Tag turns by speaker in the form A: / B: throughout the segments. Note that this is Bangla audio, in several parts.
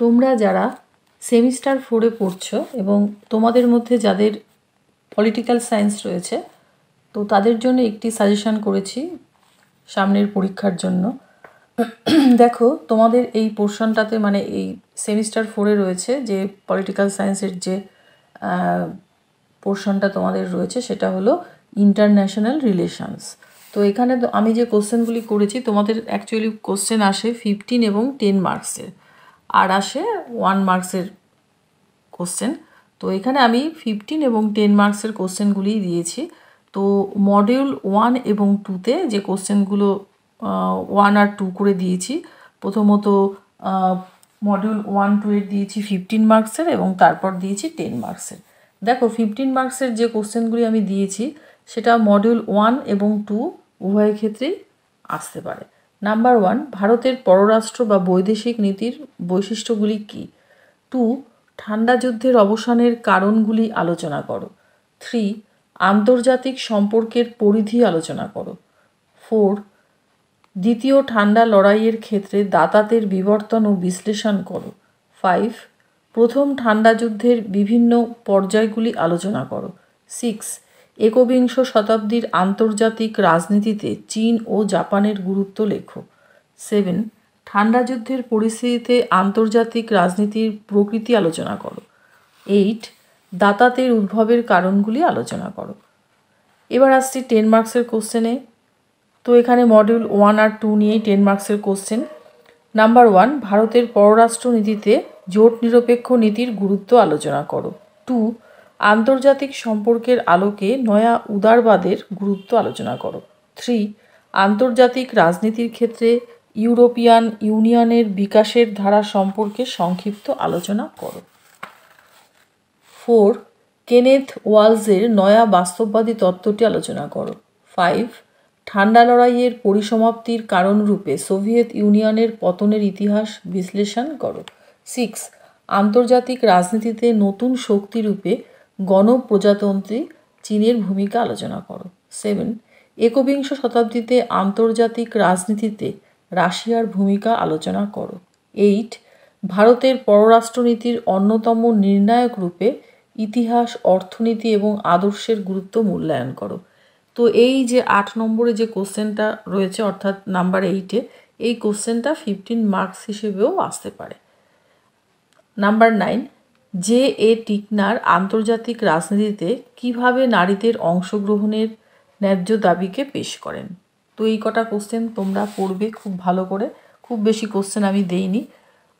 A: তোমরা যারা সেমিস্টার ফোরে পড়ছো এবং তোমাদের মধ্যে যাদের পলিটিক্যাল সায়েন্স রয়েছে তো তাদের জন্য একটি সাজেশান করেছি সামনের পরীক্ষার জন্য দেখো তোমাদের এই পোর্শনটাতে মানে এই সেমিস্টার ফোরে রয়েছে যে পলিটিক্যাল সায়েন্সের যে পোর্শনটা তোমাদের রয়েছে সেটা হলো ইন্টারন্যাশনাল রিলেশনস তো এখানে আমি যে কোশ্চেনগুলি করেছি তোমাদের অ্যাকচুয়ালি কোশ্চেন আসে ফিফটিন এবং টেন মার্কসের আর আসে ওয়ান মার্কসের কোশ্চেন তো এখানে আমি ফিফটিন এবং টেন মার্কসের কোশ্চেনগুলিই দিয়েছি তো মডিউল ওয়ান এবং টুতে যে কোশ্চেনগুলো ওয়ান আর টু করে দিয়েছি প্রথমত মডিউল ওয়ান টু এর দিয়েছি ফিফটিন মার্কসের এবং তারপর দিয়েছি টেন মার্কসের দেখো ফিফটিন মার্কসের যে কোশ্চেনগুলি আমি দিয়েছি সেটা মডিউল ওয়ান এবং টু উভয় ক্ষেত্রেই আসতে পারে নাম্বার ওয়ান ভারতের পররাষ্ট্র বা বৈদেশিক নীতির বৈশিষ্ট্যগুলি কি টু ঠান্ডা যুদ্ধের অবসানের কারণগুলি আলোচনা করো থ্রি আন্তর্জাতিক সম্পর্কের পরিধি আলোচনা করো ফোর দ্বিতীয় ঠান্ডা লড়াইয়ের ক্ষেত্রে দাতাতের বিবর্তন ও বিশ্লেষণ করো ফাইভ প্রথম ঠান্ডা যুদ্ধের বিভিন্ন পর্যায়গুলি আলোচনা করো সিক্স একবিংশ শতাব্দীর আন্তর্জাতিক রাজনীতিতে চীন ও জাপানের গুরুত্ব লেখো সেভেন ঠান্ডা যুদ্ধের পরিস্থিতিতে আন্তর্জাতিক রাজনীতির প্রকৃতি আলোচনা করো এইট দাতাতের উদ্ভবের কারণগুলি আলোচনা করো এবার আসছি টেন মার্কসের কোশ্চেনে তো এখানে মডিউল ওয়ান আর টু নিয়েই টেন মার্কসের কোশ্চেন নাম্বার ওয়ান ভারতের পররাষ্ট্র নীতিতে জোট নিরপেক্ষ নীতির গুরুত্ব আলোচনা করো টু আন্তর্জাতিক সম্পর্কের আলোকে নয়া উদারবাদের গুরুত্ব আলোচনা করো থ্রি আন্তর্জাতিক রাজনীতির ক্ষেত্রে ইউরোপিয়ান ইউনিয়নের বিকাশের ধারা সম্পর্কে সংক্ষিপ্ত আলোচনা করো ফোর কেনেথ ওয়ালসের নয়া বাস্তববাদী তত্ত্বটি আলোচনা করো ফাইভ ঠান্ডা লড়াইয়ের পরিসমাপ্তির কারণরূপে সোভিয়েত ইউনিয়নের পতনের ইতিহাস বিশ্লেষণ করো সিক্স আন্তর্জাতিক রাজনীতিতে নতুন শক্তিরূপে গণপ্রজাতন্ত্রী চীনের ভূমিকা আলোচনা করো সেভেন একবিংশ শতাব্দীতে আন্তর্জাতিক রাজনীতিতে রাশিয়ার ভূমিকা আলোচনা করো এইট ভারতের পররাষ্ট্রনীতির অন্যতম নির্ণায়ক রূপে ইতিহাস অর্থনীতি এবং আদর্শের গুরুত্ব মূল্যায়ন করো তো এই যে আট নম্বরে যে কোশ্চেনটা রয়েছে অর্থাৎ নাম্বার এইটে এই কোশ্চেনটা ফিফটিন মার্কস হিসেবেও আসতে পারে number nine J A Tickner আন্তর্জাতিক রাজনীতিতে কিভাবে নারীদের অংশগ্রহণের ন্যায্য দাবিকে পেশ করেন তো এই কটা কোশ্চেন তোমরা পড়বে খুব ভালো করে খুব বেশি কোশ্চেন আমি দেইনি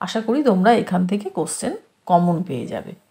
A: আশা করি তোমরা এখান থেকে কোশ্চেন কমন পেয়ে যাবে